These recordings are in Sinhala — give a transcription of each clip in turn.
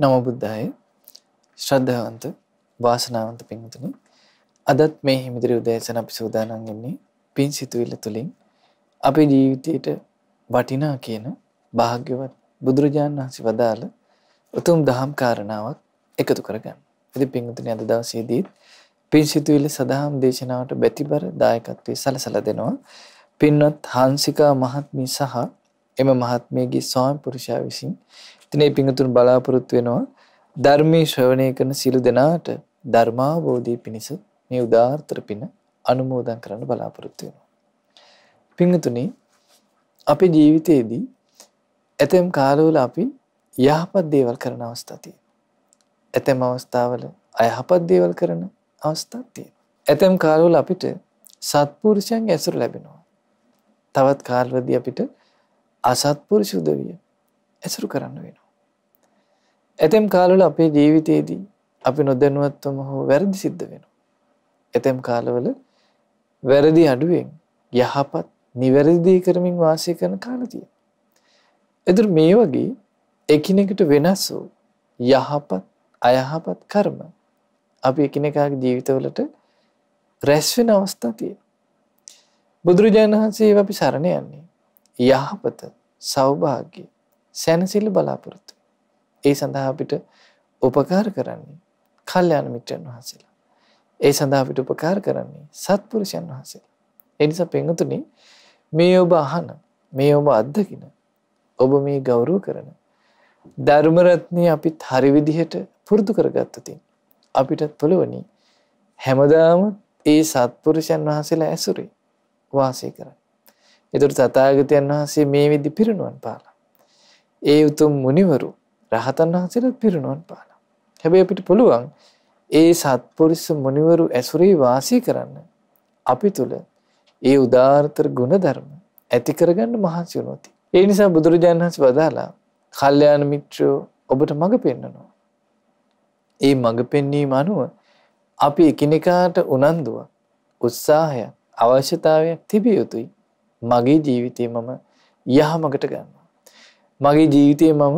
නමෝ බුද්දාය ශ්‍රද්ධාවන්ත වාසනාවන්ත පින්වතුනි අදත් මේ හිමිදිරි උදෑසන අපි සූදානම් වෙන්නේ පින් සිතුවිල්ල තුලින් අපේ ජීවිතයට වටිනා කියන භාග්‍යවත් බුදුරජාණන් වහන්සේ වදාළ උතුම් දහම් කාරණාවක් එකතු කරගන්න. ඉතින් පින්වතුනි අද දවසේදී පින් සිතුවිල්ල සදාම් දේශනාවට බැතිබර දායකත්වයේ සලසලා දෙනවා පින්වත් හාන්සිකා මහත්මිය සහ එම මහත්මියගේ ස්වාමි පුරුෂයා විසින් ඉතින් මේ පිඟුතුන් බලාපොරොත්තු වෙනවා ධර්මයේ ශ්‍රවණය කරන සියලු දෙනාට ධර්මාවෝදී පිණිස මේ උදාාර්ථ පින අනුමෝදන් කරන්න බලාපොරොත්තු වෙනවා. පිඟුතුනි අපේ ජීවිතයේදී ඇතැම් කාලවල අපි යහපත් දේවල් කරන අවස්ථා තියෙනවා. ඇතැම් අවස්ථාවල අයහපත් දේවල් කරන අවස්ථා තියෙනවා. ඇතැම් කාලවල අපිට සත්පුරුෂයන් ඇසුර ලැබෙනවා. තවත් කාලවලදී අපිට අසත්පුරුෂ උදවිය ඇසුරු කරන්න වෙනවා. ඇතැම් කාලවල අපේ ජීවිතයේදී අපි නොදැනුවත්වම හෝ වැරදි සිද්ධ වෙනවා. ඇතැම් කාලවල වැරදි අඩුවෙන් යහපත් නිවැරදිදී කරමින් වාසය කරන කාලතිය. එතුර මේ වගේ එකිනෙකට වෙනස් වූ යහපත් අයහපත් කර්ම අපි එකිනෙකාගේ ජීවිතවලට රැස්වෙන අවස්ථා තිය. බුදුරජාණන් වහන්සේ අපි සරණ යන්නේ යහපත සෞභාග්‍ය සැනසිල්ල බලාපොරොත්තු ඒ සඳහා අපිට උපකාර කරන්නේ කල්යාණ මිත්‍රයන් වහන්සේලා. ඒ සඳහා අපිට උපකාර කරන්නේ සත්පුරුෂයන් වහන්සේලා. ඒ නිසා පින්වතුනි මේ ඔබ අහන, මේ ඔබ අත්දකින, ඔබ මේ ගෞරව කරන ධර්ම රත්නේ අපිත් හරි විදිහට පුරුදු කරගත්තතින් අපිට පොළවනි හැමදාම ඒ සත්පුරුෂයන් වහන්සේලා ඇසුරේ වාසය කරන්නේ. ඒතර තථාගතයන් වහන්සේ මේ විදි පිරිනුවන් පාලා. ඒ උතුම් මුනිවරු රහතන් වහන්සේලා පිරිනොන් පානවා. හැබැයි අපිට පුළුවන් ඒ සත්පුරුෂ මුනිවරු ඇසුරේ වාසය කරන්න අපි තුල ඒ උදාාරතර ගුණධර්ම ඇති කරගන්න මහන්සි වුණොත්. ඒ නිසා බුදුරජාණන් වහන්සේ වදාලා කල්යාණ මිත්‍රයෝ ඔබට මඟ පෙන්වනවා. ඒ මඟ පෙන්වීම අනුව අපි එකිනෙකාට උනන්දුවක් උත්සාහය අවශ්‍යතාවයක් තිබිය යුතුයි මගේ ජීවිතේ මම යහමකට ගන්නවා මගේ ජීවිතේ මම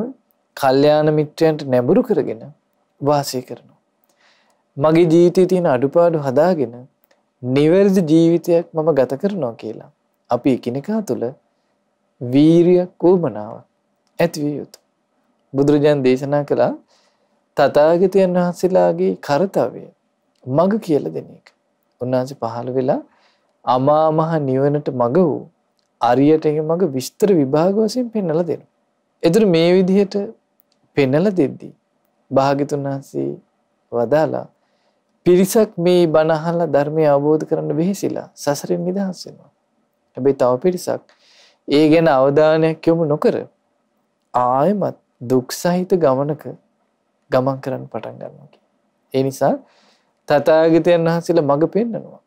කල්යාණ මිත්‍රයන්ට නැඹුරු කරගෙන වාසය කරනවා. මගේ ජීවිතයේ තියෙන අඩුපාඩු හදාගෙන නිවැරදි ජීවිතයක් මම ගත කරනවා කියලා අපි එකිනෙකා තුළ වීරියක් වූමනාවක් ඇතිවිය යුතු. බුදුරජාන් දේශනා කළා තථාගතයන් වහන්සේලාගේ කර්තව්‍ය මඟ කියලා දෙන එක. උන්වහන්සේ පහළ වෙලා අමා මහ නිවනට මඟ වූ අරියටගේ මඟ විස්තර විභාග වශයෙන් පෙන්වලා දෙනවා. එතන මේ විදිහට පෙන්නලා දෙද්දී භාග්‍යතුන් වහන්සේ වදාලා පිරිසක් මේ බණ අහලා ධර්මය අවබෝධ කරන්න වෙහෙසිලා සසරෙන් නිදහස් වෙනවා. හැබැයි තව පිරිසක් ඒ ගැන අවධානයක් යොමු නොකර ආයමත් දුක් සහිත ගමනක ගමන් කරන්න පටන් ගන්නවා. ඒ නිසා තථාගතයන් වහන්සේලා මඟ පෙන්නනවා.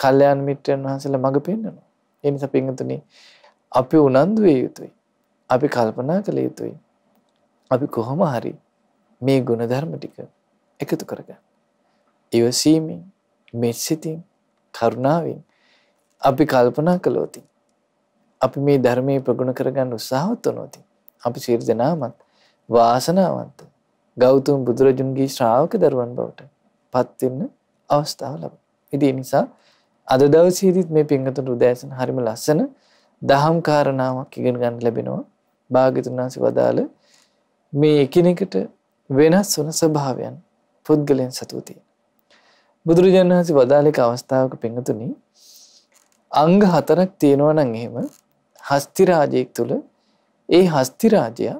කල්යාණ මිත්‍රයන් වහන්සේලා මඟ පෙන්නනවා. ඒ නිසා පින්තුනි අපි උනන්දු විය යුතුයි. අපි කල්පනා කළ යුතුයි. අපි කොහොම හරි මේ ගුණධර්ම ටික එකතු කරගන්න. ඉවසීමෙන්, මෙත්සිතින්, කරුණාවෙන් අපි කල්පනා කළොත් අපි මේ ධර්මයේ ප්‍රගුණ කරගන්න උත්සාහවත් වුණොත් අපි සියලු දෙනාමත් වාසනාවන්ත ගෞතම බුදුරජුන්ගේ ශ්‍රාවක දරුවන් බවට පත් වෙන්න අවස්ථාව ලැබෙනවා. ඉතින් නිසා අද දවසේදීත් මේ පින්වතුන් උදෑසන හරිම ලස්සන දහම් කාරණාවක් ඉගෙන ගන්න ලැබෙනවා. භාග්‍යතුන් වහන්සේ වදාළ මේ එකිනෙකට වෙනස් වන ස්වභාවයන් පුද්ගලයන් සතුව තියෙන. බුදුරජාණන් වහන්සේ වදාළක අවස්ථාවක පිඟතුනි අංග හතරක් තියෙනවා නම් එහෙම හස්ති රාජයෙක් තුල ඒ හස්ති රාජයා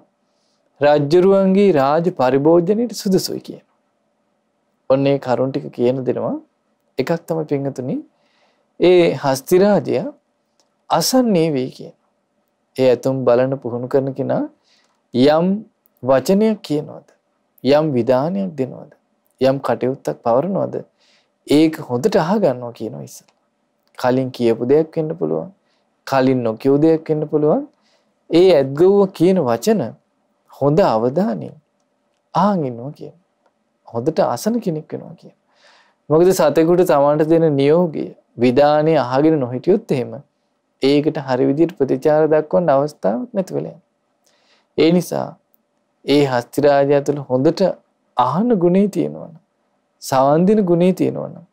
රාජ්‍යරුවන්ගේ රාජ පරිභෝජනයට සුදුසුයි කියන. ඔන්න ඒ කරුණ ටික කියන දෙනවා එකක් තමයි පිංගතුනි ඒ හස්ති රාජයා අසන්නේ වෙයි කියන. ඒ ඇතුම් බලන පුහුණු කරන කෙනා යම් වචනයක් කියනවද? යම් විධානයක් දෙනවද? යම් කටයුත්තක් පවරනවද? ඒක හොඳට අහගන්නවා කියනවා ඉස්සෙල්ලා. කලින් කියපු දෙයක් වෙන්න පුළුවන්. කලින් නොකියු දෙයක් වෙන්න පුළුවන්. ඒ ඇද්ගොව කියන වචන හොඳ අවධානයෙන් අහන් ඉන්නවා කියන. හොඳට අසන කෙනෙක් වෙනවා කියන. මොකද සතෙකුට තමන්ට දෙන නියෝගය විධානය අහගෙන නොහිටියොත් එහෙම ඒකට හරි විදිහට ප්‍රතිචාර දක්වන්න අවස්ථාවක් නැති වෙලා ඒ නිසා ඒ හස්ති රාජයා තුළ හොඳට අහන ගුණේ තියෙනවා නම් සවන් දෙන ගුණේ තියෙනවා නම්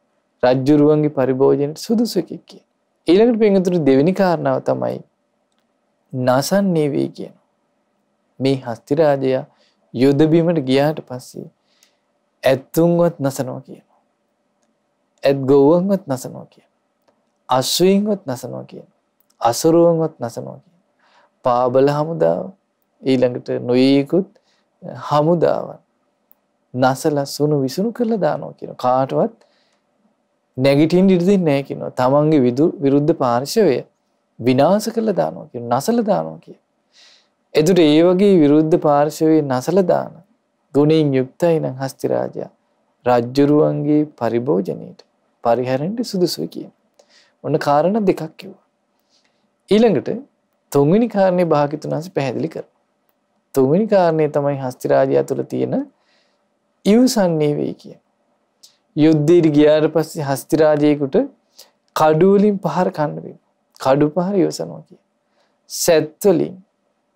රජ්ජුරුවන්ගේ පරිභෝජනයට සුදුසු එකෙක් කියන. ඊළඟට පින්තුරු දෙවෙනි කාරණාව තමයි නසන්නේ වේ කියන. මේ හස්ති රාජයා යුද බිමට ගියාට පස්සේ ඇත්තුන්වත් නසනවා කියන. ඇත් ගොව්වන්වත් නසනවා කියන. අශ්වීන්වත් නසනවා කියන. අසරුවන්වත් නසනවා කියන. පාබල හමුදාව ඊළඟට නොයේකුත් හමුදාවන් නසල සුණු විසුණු කරලා දානවා කියන කාටවත් නැගිටින් ඉඩ දෙන්නේ නැහැ කියනවා. තමන්ගේ විරුද්ධ පාර්ශවය විනාශ කරලා දානවා කියන නසල දානවා කියන. එදුට ඒ වගේ විරුද්ධ පාර්ශවයේ නසල දාන ගුණින් යුක්තයි නම් හස්ති රාජයා රජ්ජුරුවන්ගේ පරිභෝජනයට පරිහරණයට සුදුසුයි කියන. ඔන්න කාරණා දෙකක් කිව්වා. ඊළඟට තුන්වෙනි කාරණේ භාග්‍යතුන් වහන්සේ පැහැදිලි කරනවා. තුන්වෙනි කාරණය තමයි හස්තිරාජයා තුළ තියෙන ඉවසන්නේ වෙයි කිය. යුද්ධයට ගියාට පස්සේ හස්තිරාජයකුට කඩුවලින් පහර කණ්ඩුවෙන් කඩු පහර යවසනවා කිය. සැත්වලින්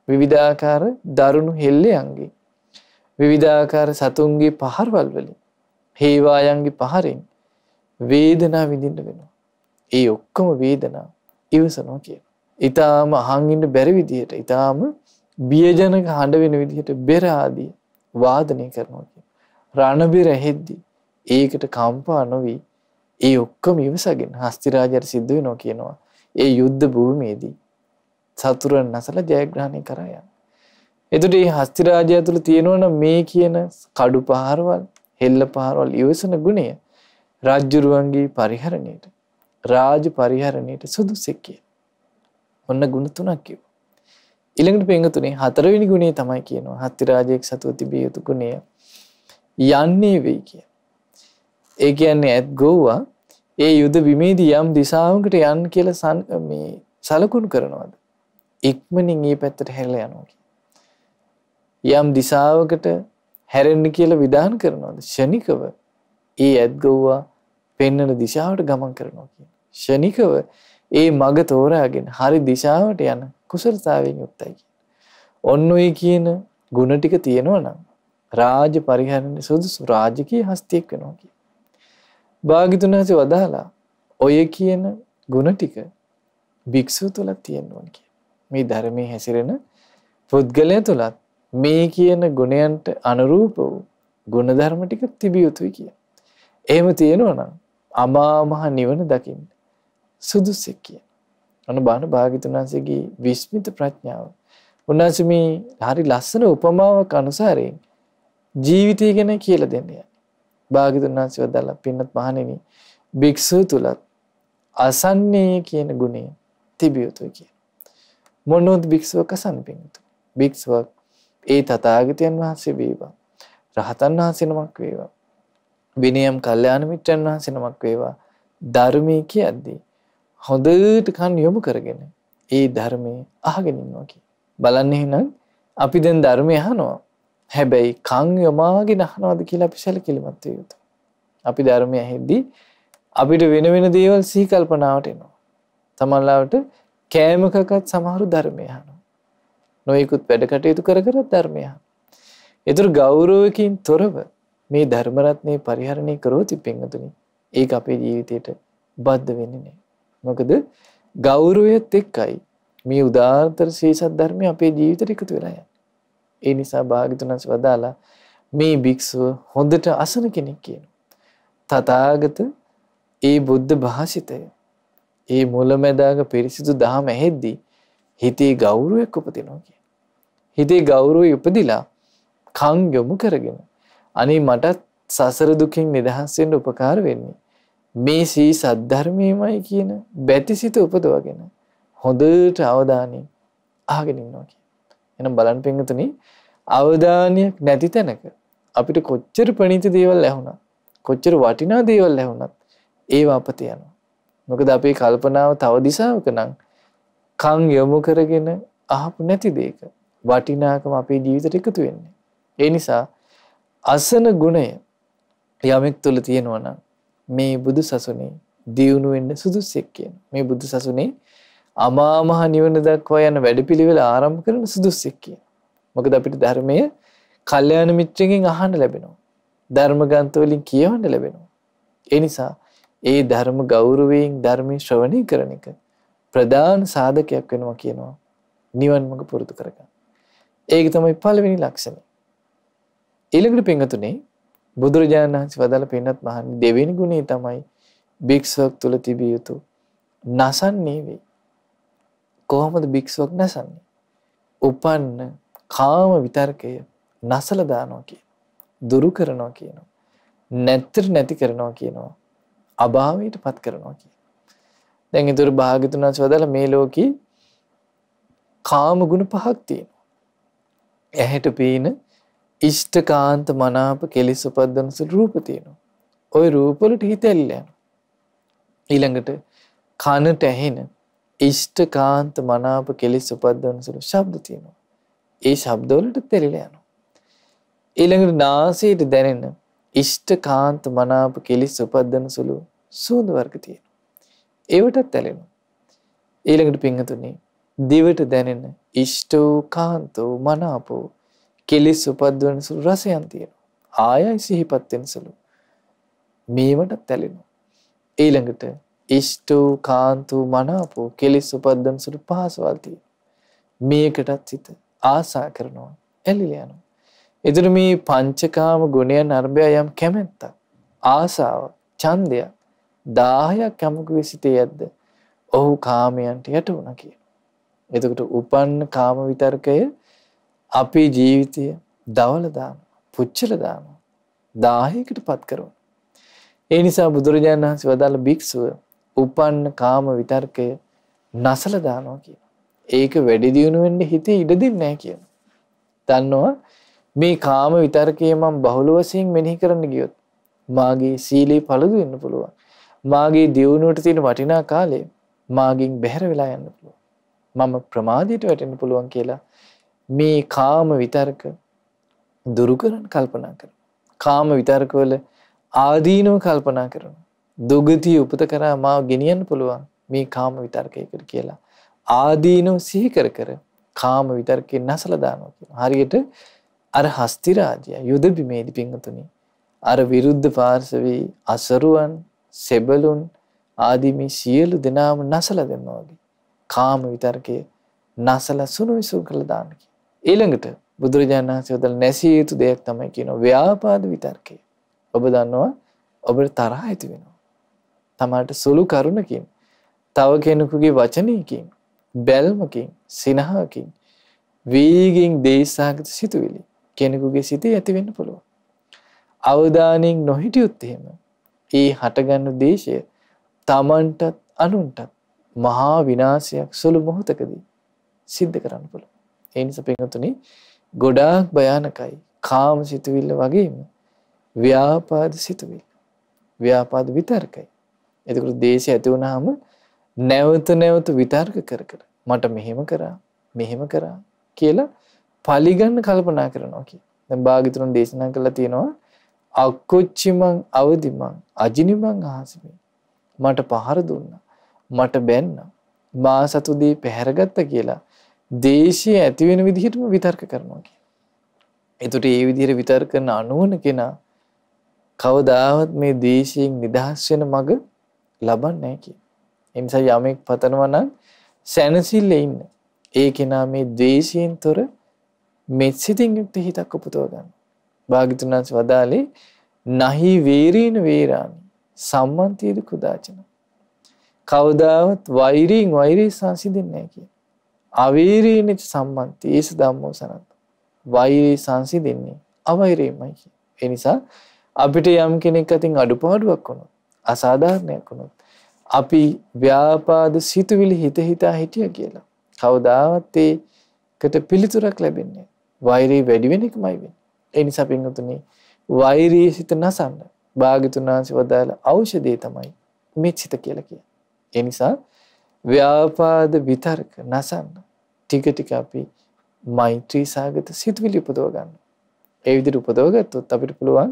විවිධාකාර දරුණු හෙල්ලයන්ගේ විවිධාකාර සතුන්ගේ පහරවල් වලින් හේවායන්ගේ පහරෙන් වේදනා විඳින්න වෙනවා. ඒ ඔක්කොම වේදනා ඉවසනෝ කිය. ඉතාම හංගින්ට බැරි විදියට ඉතාම බියජනක හඬ වෙන විදිහට බෙරාදිය වාදනය කරනවා කිය. රණබෙර ඇහෙද්දි ඒකට කම්පා නොවී ඒ ඔක්කොම ඉවසගෙන හස්තිරාජයට සිද්ධ වෙනවා කියනවා. ඒ යුද්ධ භූමියේදී සතුරන් නැසලා ජයග්‍රහණය කරා යන. එතකොට මේ හස්තිරාජය තුළ තියෙනවනම් මේ කියන කඩු පහරවල්, හෙල්ල පහරවල් ඉවසන ගුණය රාජ්‍යරුවන්ගේ පරිහරණයට, රාජ පරිහරණයට සුදුසෙක් කිය. ඔන්න ගුණ තුනක් කිව්වා. ඉළඟට පෙන්ගතුනේ හතරවෙනි ගුණේ තමයි කියනවා හත්තිරාජයෙක් සතුව තිබිය යුතු ගුණය යන්නේ වෙයි කිය. ඒ කියන්නේ ඇත් ගෝවා ඒ යුද විමේදී යම් දිසාවකට යන් කියල මේ සලකුණු කරනවාද. ඉක්මනින් ඒ පැත්තට හැරල යනෝකි. යම් දිසාවකට හැරෙන්න්න කියල විධාන කරනවාද ෂණිකව ඒ ඇත්ගව්වා පෙන්නන දිශාවට ගමන් කරනවා කිය. ෂණිකව ඒ මඟ තෝරාගෙන හරි දිශාවට යන කුසලතාවයෙන් යුක්තයි කියන. ඔන්න ඔය කියන ಗುಣ ටික තියෙනවා නම් රාජ පරිහරණ සුදුසු රාජකීය හස්තියක් වෙනවා කිය. භාග්‍යතුන් හසේ වදාලා ඔය කියන ಗುಣ ටික භික්ෂුව තුල තියෙනවා කිය. මේ ධර්මයේ හැසිරෙන පුද්ගලයා තුලත් මේ කියන ගුණයන්ට අනුරූප වූ ගුණධර්ම ටික තිබිය යුතුයි කිය. එහෙම තියෙනවා නම් අමා මහ නිවන දකින්න සුදුසෙක් කිය. අන බාන භාගිතුනාන්සේගේ විශ්මිත ප්‍රඥාව. උන්නාන්සේ මේ හරි ලස්සන උපමාවක් අනුසාරයෙන් ජීවිතය ගැන කියලා දෙන්නේ. භාගිතුන් වහන්සේ වදාලා පින්නත් මහණෙනි භික්ෂුව තුලත් අසන්නේය කියන ගුණය තිබිය යුතුයි කියන. මොනොත් භික්ෂුවක සම්පින්තු. භික්ෂුවක් ඒ තථාගතයන් වහන්සේ වේවා. රහතන් වහන්සේ නමක් වේවා. විනයම් කල්යාණ මිත්‍රයන් වහන්සේ නමක් වේවා. ධර්මයේ කියද්දී හොඳට කන් යොමු කරගෙන ඒ ධර්මය අහගෙනින්වා කිය. බලන්න එහෙනම් අපි දැන් ධර්මය අහනවා. හැබැයි කං යොමාගෙන අහනවාද කියලා අපි සැලකිලිමත් විය යුතුයි. අපි ධර්මය ඇහෙද්දී අපිට වෙන වෙන දේවල් සිහි කල්පනාවට එනවා. තමන්ලාවට කෑමකකත් සමහරු ධර්මය අහනවා. නොයෙකුත් වැඩ කටයුතු කර කර ධර්මය අහනවා. ඒතර ගෞරවකින් තොරව මේ ධර්ම රත්නේ පරිහරණය කරොත් පිංගතුනි ඒක අපේ ජීවිතේට බද්ධ වෙන්නේ නැහැ. මොකද ගෞරවයත් එක්කයි මේ උදාාරතර සේසත් ධර්මය අපේ ජීවිතර එකතු වෙලා යන්නේ. ඒ නිසා භාගිතුනස් වදාලා මේ භික්ෂුව හොඳට අසන කෙනෙක් කියන. තථාගත ඒ බුද්ධ භාෂිතය ඒ මුලමැදාග පිරිසිදු දහම ඇහෙද්දී හිතේ ගෞරවයක් උපදිනවා කියන. හිතේ ගෞරවය උපදිලා කන් යොමු කරගෙන අනේ මටත් සසර දුකින් නිදහස් වෙන්න උපකාර වෙන්නේ මේ සී සද්ධර්මයමයි කියන බැතිසිත උපදවගෙන හොඳට අවධානය ආගෙන ඉන්නවා කිය. එනම් බලන් පෙන්ගතුන අවධානයක් නැති තැනක අපිට කොච්චර ප්‍රණීත දේවල් ඇහුණා කොච්චර වටිනා දේවල් ඇහුණත් ඒ අපත යනවා. මොකද අපේ කල්පනාව තව දිසාවක නම් කං යොමු කරගෙන අහපු නැති දේක වටිනාකම අපේ ජීවිතට එකතු වෙන්නේ. ඒ නිසා අසන ගුණය යමෙක් තුළ තියෙනවනම් මේ බුදු සසුනේ දියුණු වෙන්න සුදුස්සෙක් කියන. මේ බුදු සසුනේ අමා මහ නිවන දක්වා යන වැඩපිළිවෙල ආරම්භ කරන සුදුස්සෙක් කියන. මොකද අපිට ධර්මය කල්යාණ මිත්‍රගෙන් අහන්න ලැබෙනවා. ධර්ම ග්‍රන්ථ වලින් කියවන්න ලැබෙනවා. ඒ නිසා ඒ ධර්ම ගෞරවයෙන් ධර්මයේ ශ්‍රවණය කරන එක ප්‍රධාන සාධකයක් වෙනවා කියනවා. නිවන් මඟ පුරුදු කරගන්න. ඒක තමයි පළවෙනි ලක්ෂණය. ඊළඟට පින්වතුනේ බුදුරජාණන් වහන්සේ වදාළ පින්වත් මහන්නේ දෙවෙනි ගුණය තමයි භික්ෂුවක් තුල තිබිය යුතු නසන්නේ වේ. කොහොමද භික්ෂුවක් නසන්නේ? උපන්න කාම විතර්කය නසල දානවා කියන. දුරු කරනවා කියනවා. නැත්තර නැති කරනවා කියනවා. අභාවයටපත් කරනවා කියන. දැන් ඊතර භාග්‍යතුන් වහන්සේ වදාළ මේ ලෝකේ කාම ගුණ පහක් තියෙනවා. ඇහැට පේන ඉෂ්ඨකාන්ත මනාප කෙලෙස් උපද්දන සුළු රූප තියෙනවා. ওই රූප වලට හිත ඇලිලා යනවා. ඊළඟට කනට ඇහෙන ඉෂ්ඨකාන්ත මනාප කෙලෙස් උපද්දන සුළු ශබ්ද තියෙනවා. ඒ ශබ්ද වලට ඇලිලා යනවා. ඊළඟට නාසයට දැනෙන ඉෂ්ඨකාන්ත මනාප කෙලෙස් උපද්දන සුළු සූඳ වර්ග තියෙනවා. ඒවටත් ඇලෙනවා. ඊළඟට පින්තුනේ දිවට දැනෙන ඉෂ්ඨෝ කාන්තෝ මනාපෝ කෙලිස් උපද්වන සුළු රසයන් තියෙනවා ආයයි සිහිපත් වෙන සුළු මේවට තැලෙනවා ඊළඟට ඉෂ්ටු කාන්තු මනාපෝ කෙලිස් උපද්දන සුළු පහසවල් තියෙනවා මේකටත් හිත ආසා කරනවා ඇලිලා යනවා එදිරි මේ පංචකාම ගුණයන් අරබය යම් කැමැත්තක් ආසාව ඡන්දයක් දාහයක් යමකුගේ සිටේ ඇද්ද ඔහු කාමයන්ට යට වුණා කියන එතකොට උපන්න කාම විතර්කය අපේ ජීවිතය දවල දානවා, පුච්චල දානවා. දාහයකටපත් කරනවා. ඒ නිසා බුදුරජාණන් වහන්සේ වදාළ භික්ෂුව උපන්න කාම විතර්කය නසල දානවා කියනවා. ඒක වැඩි දියුණු වෙන්න හිතේ ඉඩ දෙන්නේ නැහැ කියනවා. දන්නවා මේ කාම විතර්කය මම බහුල වශයෙන් මෙනෙහි කරන්න ගියොත් මාගේ සීලේ පළදු වෙන්න පුළුවන්. මාගේ දියුණුවට තියෙන වටිනා කාලය මාගෙන් බැහැර වෙලා යන්න පුළුවන්. මම ප්‍රමාදයට වැටෙන්න පුළුවන් කියලා මේ කාම විතර්ක දුරු කරන්න කල්පනා කරනවා. කාම විතර්කවල ආදීනව කල්පනා කරනවා. දුගතිය උපත කරා මාව ගෙනියන්න පුළුවන් මේ කාම විතර්කයකට කියලා. ආදීනව සිහි කර කර කාම විතර්කේ නැසලා දානවා කියනවා. හරියට අර හස්ති රාජ්‍ය යුද බිමේදී පිංගතුනි අර විරුද්ධ පාර්ශවයේ අසරුවන් සෙබළුන් ආදී මේ සියලු දෙනාම නැසලා දෙනවා වගේ කාම විතර්කයේ නැසලා සුණු විසුණු කරලා දාන්න කියනවා. ඊළඟට බුදුරජාණන් වහන්සේ උදල් නැසිය යුතු දෙයක් තමයි කියන ව්‍යාපාද විතර්කය. ඔබ දන්නවා ඔබට තරහ ඇති වෙනවා. තමාට සුළු කරුණකින් තව කෙනෙකුගේ වචනයකින් බැල්මකින් සිනහකින් වේගෙන් දේශාගත සිතුවිලි කෙනෙකුගේ සිතේ ඇති වෙන්න පුළුවන්. අවධානයෙන් නොහිටියොත් එහෙම ඒ හටගන්න දේශය තමන්ටත් අනුන්ටත් මහා විනාශයක් සුළු මොහොතකදී සිද්ධ කරන්න පුළුවන්. ඒ නිසා පින්වතුනි ගොඩාක් භයානකයි. කාම සිතුවිල්ල වගේම ව්‍යාපාද සිතුවිල්ල. ව්‍යාපාද විතර්කයි. එතකොට දේශය ඇති වුණාම නැවත නැවත විතර්ක කර කර මට මෙහෙම කරා මෙහෙම කරා කියලා පලිගන්න කල්පනා කරනවා කිය. දැන් භාග්‍යතුන් දේශනා කළා තියෙනවා අක්කොච්චිමං අවදිමං අජිනිමං ආහසමි. මට පහර දුන්නා. මට බැන්නා. මා සතු දී පැහැරගත්ත කියලා දේශයේ ඇති වෙන විදිහටම විතර්ක කරනවා කියන. එතකොට ඒ විදිහට විතර්ක කරන අනුවන කෙනා කවදාවත් මේ දේශයෙන් නිදහස් වෙන මඟ ලබන්නේ නැහැ කියන. ඒ නිසා යමෙක් පතනවා නම් සැනසille ඉන්න. ඒ කෙනා මේ දේශයෙන් තොර මෙත්සිතින් යුක්ත හිතක් උපදව ගන්න. භාග්‍යතුන්ස් වදාලේ නහි වේරීන වේරානි සම්මන්තියද කුදාචන. කවදාවත් වෛරීන් වෛරී සංසිඳෙන්නේ නැහැ කියන. අවීරීනිච සම්බන්ති ඒස ධම්මෝ සනත් වෛරී සංසිඳෙන්නේ අවෛරයමයි ඒ නිසා අපිට යම් කෙනෙක් අතින් අඩුපාඩුවක් වුණොත් අසාධාරණයක් වුණොත් අපි ව්‍යාපාද සිතුවිලි හිත හිතා හිටිය කියලා කවදාවත් ඒකට පිළිතුරක් ලැබෙන්නේ වෛරී වැඩි වෙන එකමයි වෙන්නේ ඒ නිසා පින්වතුනි වෛරී සිත නසන්න භාග්‍යතුන් වහන්සේ වදාළ ඖෂධය තමයි මෙත් සිත කියලා කියන්නේ ඒ නිසා ව්‍යාපාද විතර්ක නසන්න ටික ටික අපි මෛත්‍රී සාගත සිතුවිලි උපදව ගන්න. ඒ විදිහට උපදව ගත්තොත් අපිට පුළුවන්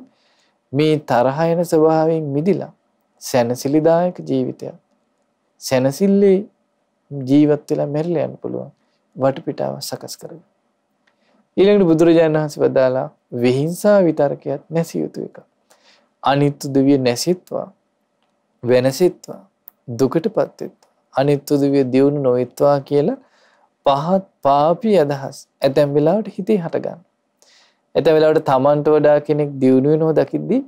මේ තරහ යන ස්වභාවයෙන් මිදිලා සැනසිලිදායක ජීවිතයක් සැනසිල්ලේ ජීවත් වෙලා මැරිලා යන්න පුළුවන් වටපිටාව සකස් කරගන්න. ඊළඟට බුදුරජාණන් වහන්සේ වදාලා විහිංසා විතර්කයක් නැසිය යුතු එක. අනිත්‍ය දෙවිය නැසිත්වා වෙනසිත්වා දුකටපත් වෙත්වා අනිත් උදවිය දියුණු නොවිත්වා කියලා පහත් පාපී අදහස් ඇතැම් වෙලාවට හිතේ හටගන්න. ඇතැම් වෙලාවට Tamanට වඩා කෙනෙක් දියුණු වෙනව දකිද්දී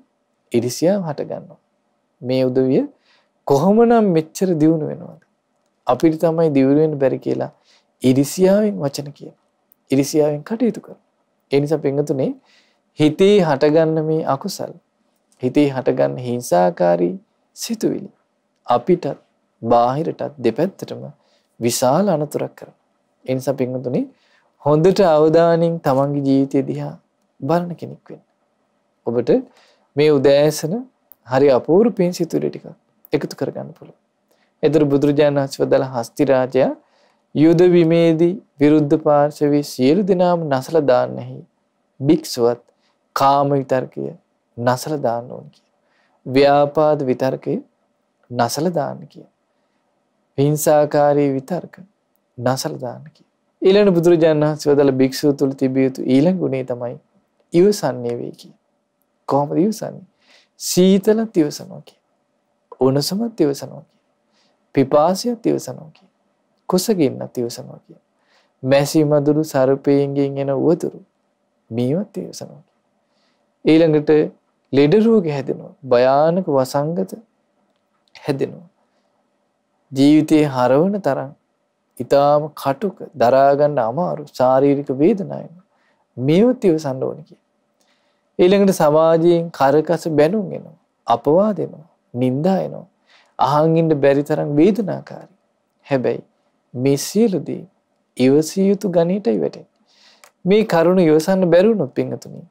ඉරිසියාව හටගන්නවා. මේ උදවිය කොහොමනම් මෙච්චර දියුණු වෙනවද? අපිට තමයි දියුණු වෙන්න බැරි කියලා ඉරිසියාවෙන් වචන කියනවා. ඉරිසියාවෙන් කටයුතු කරනවා. ඒ නිසා පින්තුනේ හිතේ හටගන්න මේ අකුසල් හිතේ හටගන්න හිංසාකාරී සිතුවිලි අපිටත් බාහිරටත් දෙපැත්තටම විශාල අනතුරක් කරනවා. ඒ නිසා පින්වතුනි හොඳට අවධානයෙන් තමන්ගේ ජීවිතය දිහා බලන කෙනෙක් වෙන්න. ඔබට මේ උදෑසන හරි අපූර්ව පින් සිතුවිලි ටිකක් එකතු කරගන්න පුළුවන්. එතන බුදුරජාණන් වහන්සේ වදාළ හස්ති රාජයා යුද විමේදී විරුද්ධ පාර්ශවයේ සියලු දෙනාම නසලා දාන්නෙහි භික්ෂුවත් කාම විතර්කය නසලා දාන්න ඕන කියන. ව්‍යාපාද විතර්කය නසලා දාන්න කියන. හිංසාකාරී විතර්ක නසල දාන්න කිය. ඊළඟ බුදුරජාණන් වහන්සේ වදාළ භික්ෂුව තුල තිබිය යුතු ඊළඟ ගුණය තමයි ඉවසන්නේ වේ කිය. කොහොමද ඉවසන්නේ? සීතල තිවසනවා කිය. උණුසුම තිවසනවා කිය. පිපාසය තිවසනවා කිය. කුසගින්න තිවසනවා කිය. මැසි මදුරු සර්පයෙන්ගෙන් එන උවතුරු මේව තිවසනවා කිය. ඊළඟට ලෙඩ රෝග හැදෙනවා. භයානක වසංගත හැදෙනවා. ජීවිතේ හරවන තරම් ඊටාම කටුක දරා ගන්න අමාරු ශාරීරික වේදනාවක් මේව තිවසන්න ඕන කිය. ඊළඟට සමාජයෙන් කරකස බැනුම් එනවා. අපවාද එනවා. නිඳා එනවා. අහන් ඉන්න බැරි තරම් වේදනාකාරී. හැබැයි මේ සියලු දේ ඉවසිය යුතු ගණිතයි වැටෙන්නේ. මේ කරුණ ඉවසන්න බැරුණොත් පින්තුනි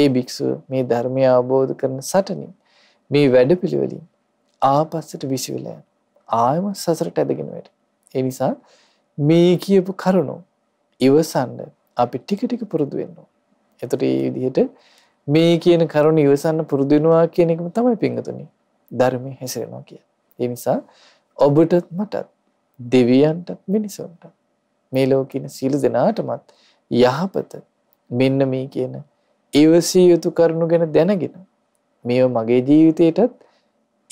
ඒ භික්ෂුව මේ ධර්මය අවබෝධ කරන සටනින් මේ වැඩපිළිවෙලින් ආපස්සට විසිවිලා ආයම සසරට ඇදගෙන වැටි. ඒ නිසා මේ කියපු කරුණු ඉවසන්න අපි ටික ටික පුරුදු වෙන්න ඕන. එතකොට මේ විදිහට මේ කියන කරුණ ඉවසන්න පුරුදු වෙනවා කියන එකම තමයි පින්වතුනි ධර්මයේ හැසිරෙනවා කියන්නේ. ඒ නිසා ඔබටත් මටත් දෙවියන්ටත් මිනිසුන්ටත් මේ ලෝකින සියලු දෙනාටමත් යහපත මෙන්න මේ කියන ඉවසිය යුතු කරුණු ගැන දැනගෙන මේව මගේ ජීවිතේටත්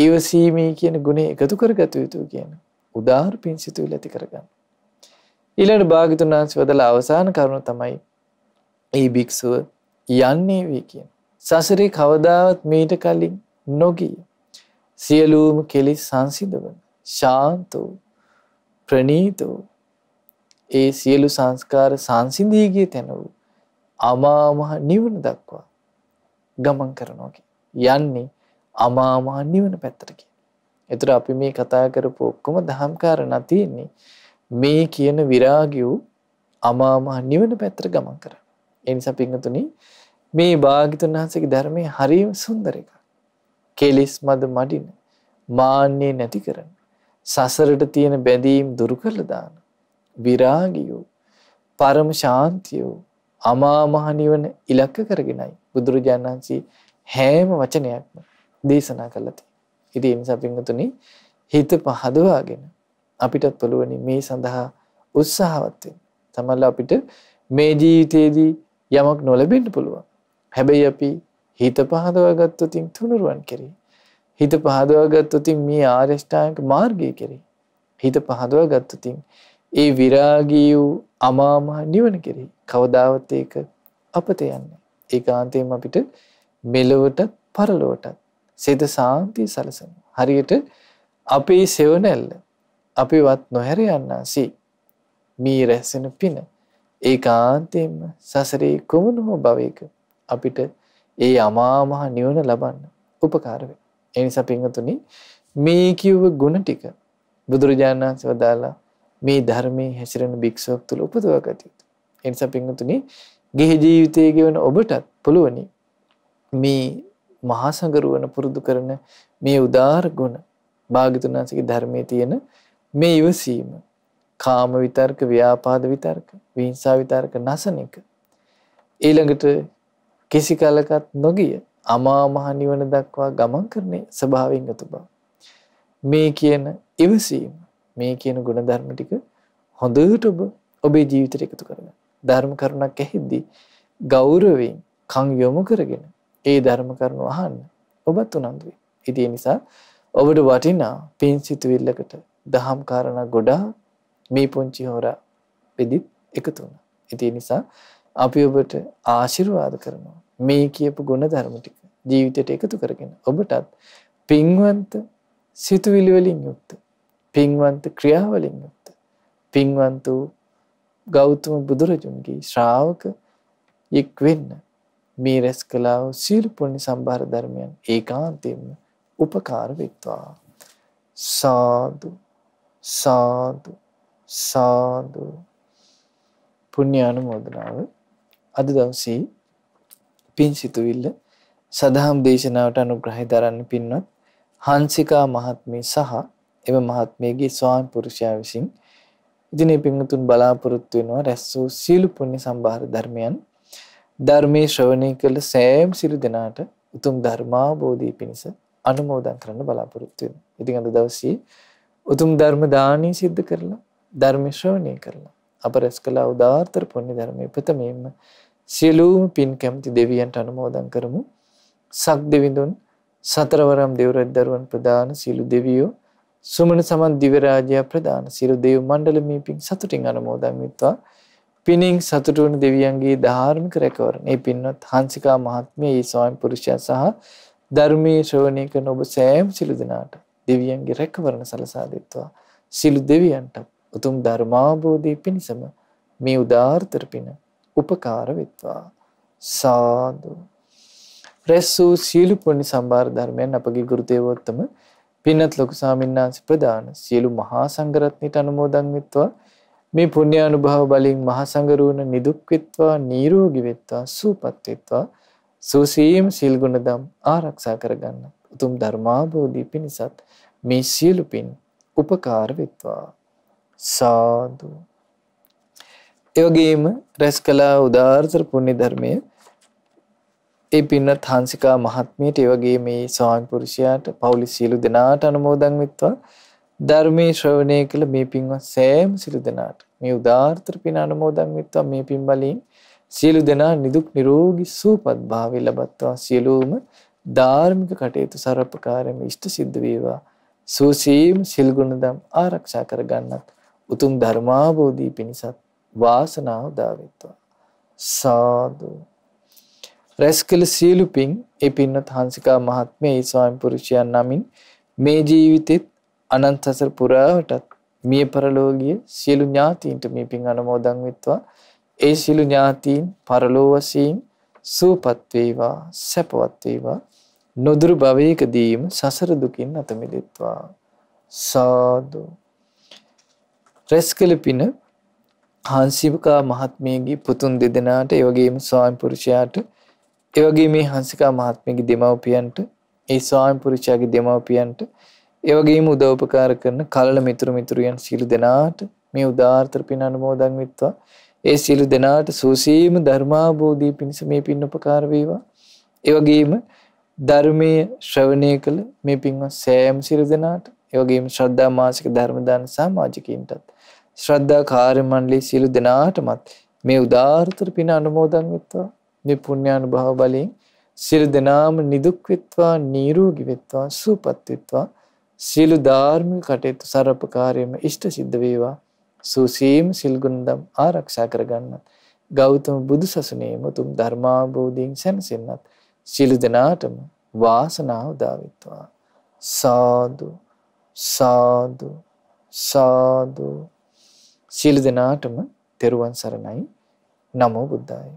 ඉවසීමේ කියන ගුණය එකතු කරගත යුතු කියන උදාහර පින් සිතුවිල ඇති කරගන්න. ඊළඟ භාගිතුන් වහන්සේ වදලා අවසාන කරුණ තමයි ඒ භික්ෂුව යන්නේ වේ කියන. සසරේ කවදාවත් මීට කලින් නොගිය සියලූම කෙලි සංසිඳවන ශාන්තෝ ප්‍රනීතෝ ඒ සියලු සංස්කාර සංසිඳීගිය තැන වූ අමාමහ නිවන දක්වා ගමන් කරනෝකි. යන්නේ අමාමා නිවන පැත්තට කියන. ඒතර අපි මේ කතා කරපු ඔක්කොම දහම් කාරණා තියෙන්නේ මේ කියන විරාගියෝ අමාමා නිවන පැත්තට ගමන් කරන. ඒ නිසා පින්තුනි මේ භාග්‍යතුන් වහන්සේගේ ධර්මයේ හරිම සුන්දර එකක්. කෙලිස් මද මඩින, මාන්නේ නැති කරන, සසරට තියෙන බැඳීම් දුරු කරලා දාන විරාගියෝ, පරම ශාන්තියෝ, අමා මහ නිවන ඉලක්ක කරගෙනයි බුදුරජාණන් වහන්සේ හැම වචනයක්ම දේශනා කළති. ඉති එනිසා පිංහතුනි හිත පහදවාගෙන අපිටත් පුළුවනි මේ සඳහා උත්සාහවත්වෙන් තමල්ල අපිට මේ ජීවිතයේදී යමක් නොලබෙන්ට පුළුවන්. හැබැයි අපි හිත පහදවාගත්තුතින් තුනුරුවන් කෙරේ. හිත පහදවාගත්තුතින් මේ ආර්ෂ්ඨායක මාර්ගය කෙරේ. හිත පහදවාගත්තුතින් ඒ විරාගී වූ අමාමහ නිවන කෙරේ කවදාවත් ඒක අපත යන්නේ. ඒ කාන්තයෙන් අපිට මෙලොවටත් පරලොවටත් සිත සාන්තිය සලසන. හරියට අපේ සෙවනැල්ල අපිවත් නොහැර යන්නාසී. මී රැස්සෙන පින ඒ කාන්තයෙන්ම සසරේ කුමන හෝ භවයක අපිට ඒ අමාමහා නිවන ලබන්න උපකාර වේ. ඒ නිසා පින්වතුනි මේ කිව්ව ගුණ ටික බුදුරජාණන් වහන්සේ වදාලා මේ ධර්මයේ හැසිරෙන භික්ෂුවක් තුල උපදවා ගත යුතුයි. ඒ නිසා පින්වතුනි ගිහි ජීවිතයේ ගෙවන ඔබටත් පුළුවනි මේ මහා සංගරුවන පුරුදු කරන මේ උදාාර ගුණ භාග්‍යතුන් වහන්සේගේ ධර්මයේ තියෙන මේ ඉවසීම කාම විතර්ක ව්‍යාපාද විතර්ක විහිංසා විතර්ක නැසන එක ඊළඟට කිසි කලකත් නොගිය අමා මහ නිවන දක්වා ගමන් කරන ස්වභාවයෙන් යුතු බව මේ කියන ඉවසීම මේ කියන ගුණධර්ම ටික හොඳට ඔබ ඔබේ ජීවිතයට එකතු කරගන්න ධර්ම කරුණක් ඇහිද්දී ගෞරවයෙන් කන් යොමු කරගෙන ඒ ධර්ම කරුණු අහන්න ඔබත් උනන්දු වෙයි. ඉතින් නිසා ඔබට වටිනා පින් සිතුවිල්ලකට දහම් කාරණා ගොඩා මේ පුංචි හොරා වෙදිත් එකතු වුණා. ඉතින් නිසා අපි ඔබට ආශිර්වාද කරනවා මේ කියපු ගුණ ධර්ම ටික ජීවිතයට එකතු කරගෙන ඔබටත් පින්වන්ත සිතුවිලි වලින් යුක්ත පින්වන්ත ක්‍රියා වලින් යුක්ත පින්වන්ත ගෞතම බුදුරජුන්ගේ ශ්‍රාවක එක් වෙන්න මේ රැස් කළා සීල පුණ්‍ය සම්භාර ධර්මයන් ඒකාන්තයෙන්ම උපකාර වෙත්වා සාදු සාදු සාදු පුණ්‍ය අනුමෝදනාව අද දවසේ පින් සිතුවිල්ල සදාම් දේශනාවට අනුග්‍රහය දරන්න පින්වත් හංසිකා මහත්මිය සහ එම මහත්මියගේ ස්වාමි පුරුෂයා විසින් ඉදිනේ පින්තුන් බලාපොරොත්තු වෙනවා රැස් වූ සීල පුණ්‍ය සම්භාර ධර්මයන් ධර්මයේ ශ්‍රවණය කළ සෑම සිරු දෙනාට උතුම් ධර්මාබෝධය පිණිස අනුමෝදන් කරන්න බලාපොරොත්තු වෙනවා. ඉතින් අද දවසේ උතුම් ධර්ම දානය සිද්ධ කරලා ධර්ම ශ්‍රවණය කරලා අප රැස් කළා උදාාර්ථර පුණ්‍ය ධර්මයේ ප්‍රථමයෙන්ම සියලුම පින් කැමති දෙවියන්ට අනුමෝදන් කරමු. සක් දෙවිඳුන් සතරවරම් දෙව්රජ දරුවන් ප්‍රදාන සියලු දෙවියෝ සුමන සමන් දිවරාජයා ප්‍රදාන සියලු දේව මණ්ඩල මේ පින් සතුටින් අනුමෝදන් වෙත්වා. පිනින් සතුටු වුණු දෙවියන්ගේ ධාර්මික රැකවරණ. මේ පින්වත් හාන්සිකා මහත්මිය, ඒ ස්වාමි පුරුෂයා සහ ධර්මයේ ශ්‍රවණය කරන ඔබ සෑම සිළු දෙනාට දෙවියන්ගේ රැකවරණ සලසා දෙත්වා. සිළු දෙවියන්ට උතුම් ධර්මාබෝධයේ පිණසම මේ උදාාර්ථර පින උපකාර වෙත්වා. සාදු. රැස්සූ සියලු පුණ්‍ය සම්භාර ධර්මයන් අපගේ ගුරු දේවෝත්තම පින්වත් ලොකු ස්වාමීන් වහන්සේ ප්‍රදාන සියලු මහා සංඝරත්නයට අනුමෝදන් වෙත්වා. මේ පුණ්‍ය අනුභව බලින් මහ සංගරුණ නිදුක් වෙත්වා නිරෝගී වෙත්වා සූපත් වෙත්වා සෝසීම් සීල් ගුණදම් ආරක්ෂා කරගන්න උතුම් ධර්මාභෝධී පිණිසත් මේ සියලු පින් උපකාර වෙත්වා සාදු ඒ වගේම රැස් කළ උදාාරතර පුණ්‍ය ධර්මයේ ඒ පින්වත් හාන්සිකා මහත්මියට ඒ වගේ මේ ස්වාමි පුරුෂයාට පෞලි සියලු දෙනාට අනුමෝදන් වෙත්වා ධර්මී ශ්‍රවණය කළ මේ පින්වත් සෑම සිළු දෙනාට මේ උදාාර්ථ පින අනුමෝදන් වෙත්වා මේ පින් වලින් සියලු දෙනා නිදුක් නිරෝගී සුවපත් භාවය ලබත්වා සියලුම ධාර්මික කටයුතු සර්වපකාරයෙන් ඉෂ්ට සිද්ධ වේවා සෝසීම් සිල් ගුණදම් ආරක්ෂා කරගන්නත් උතුම් ධර්මාබෝධී පිණිසත් වාසනාව උදා වේවා සාදු රැස්කල සියලු පින් ඒ පින්වත් හංසිකා මහත්මිය ඒ ස්වාමි පුරුෂයන් නමින් මේ ජීවිතෙත් අනන්ත සසර පුරාවටත් මිය පරලෝකීය සියලු ඥාතීන්ට මේ පින් අනුමෝදන් වෙත්වා. ඒ සියලු ඥාතීන් පරලෝ වශයෙන් සූපත් වේවා, සැපවත් වේවා. නොදුරු භවයකදීම සසර දුකින් අත මිදෙත්වා. සාදු. රැස්කල පින හාන්සිකා මහත්මියගේ පුතුන් දෙදෙනාට ඒ වගේම ස්වාමි පුරුෂයාට ඒ වගේම මේ හාන්සිකා මහත්මියගේ දෙමව්පියන්ට ඒ ස්වාමි පුරුෂයාගේ දෙමව්පියන්ට ඒවගේම උදවපකාර කරන කලල මිතුරු මිතුරියන් සිලු දෙනාට මේ උදාර්ථර පින් අනුමෝදන් විත්වා ඒ සිලු දෙනාට සූසීම ධර්මාබෝධී පිණිස මේ පින් උපකාරවේවා ඒවගේම ධර්මය ශ්‍රවණය කළ මේ පින්වත් සෑම් සිරු දෙනාට ඒවගේම ශ්‍රද්ධා මාසික ධර්මදාන සමාජිකයින්ටත් ශ්‍රද්ධා කාර්ය මණ්ඩලයේ සියලු දෙනාටමත් මේ උදාාරතර පින අනුමෝදන් වෙත්වා මේ පුණ්‍යානුභව බලයෙන් සියලු දෙනාම නිදුක් වෙත්වා නිරෝගී වෙත්වා සුවපත් වෙත්වා සියලු ධාර්මික කටයුතු සරපකාරයම ඉෂ්ට සිද්ධ වේවා. සූසීම් සිල්ගුණදම් ආරක්ෂා කරගන්නත්. ගෞතම බුදු සසුනේම උතුම් ධර්මාබෝධීන් සැනසෙන්නත්. සියලු දෙනාටම වාසනාව දාවිත්වා. සාදු සාදු සාදු සියලු දෙනාටම තෙරුවන් සරණයි. නමෝ බුද්ධාය